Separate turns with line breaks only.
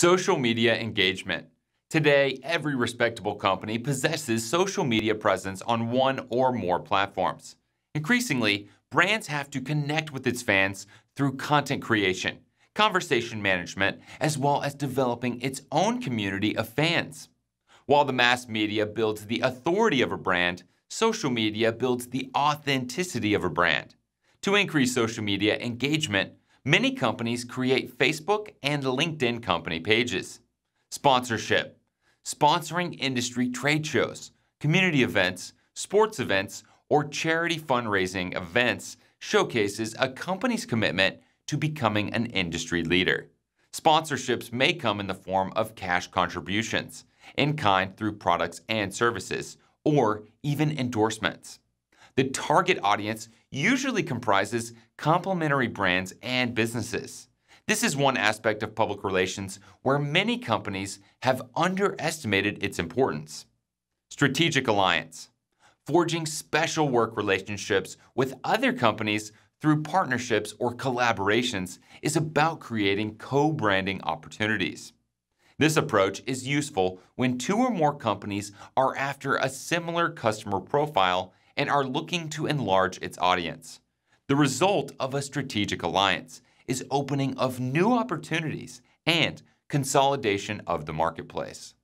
Social media engagement. Today, every respectable company possesses social media presence on one or more platforms. Increasingly, brands have to connect with its fans through content creation, conversation management, as well as developing its own community of fans. While the mass media builds the authority of a brand, social media builds the authenticity of a brand. To increase social media engagement, Many companies create Facebook and LinkedIn company pages. Sponsorship. Sponsoring industry trade shows, community events, sports events, or charity fundraising events showcases a company's commitment to becoming an industry leader. Sponsorships may come in the form of cash contributions, in kind through products and services, or even endorsements. The target audience usually comprises complementary brands and businesses. This is one aspect of public relations where many companies have underestimated its importance. Strategic alliance, forging special work relationships with other companies through partnerships or collaborations is about creating co-branding opportunities. This approach is useful when two or more companies are after a similar customer profile and are looking to enlarge its audience. The result of a strategic alliance is opening of new opportunities and consolidation of the marketplace.